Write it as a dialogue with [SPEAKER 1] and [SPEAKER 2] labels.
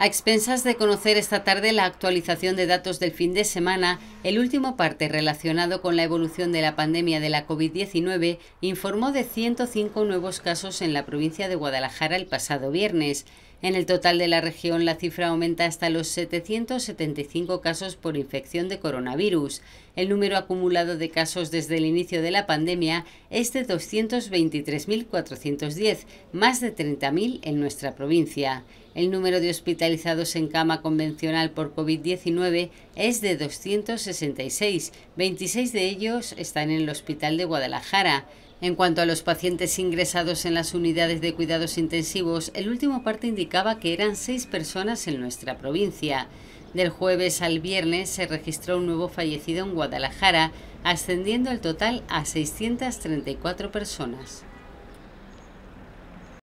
[SPEAKER 1] A expensas de conocer esta tarde la actualización de datos del fin de semana, el último parte relacionado con la evolución de la pandemia de la COVID-19 informó de 105 nuevos casos en la provincia de Guadalajara el pasado viernes. En el total de la región, la cifra aumenta hasta los 775 casos por infección de coronavirus. El número acumulado de casos desde el inicio de la pandemia es de 223.410, más de 30.000 en nuestra provincia. El número de hospitalizados en cama convencional por COVID-19 es de 266, 26 de ellos están en el Hospital de Guadalajara. En cuanto a los pacientes ingresados en las unidades de cuidados intensivos, el último parte indicaba que eran seis personas en nuestra provincia. Del jueves al viernes se registró un nuevo fallecido en Guadalajara, ascendiendo el total a 634 personas.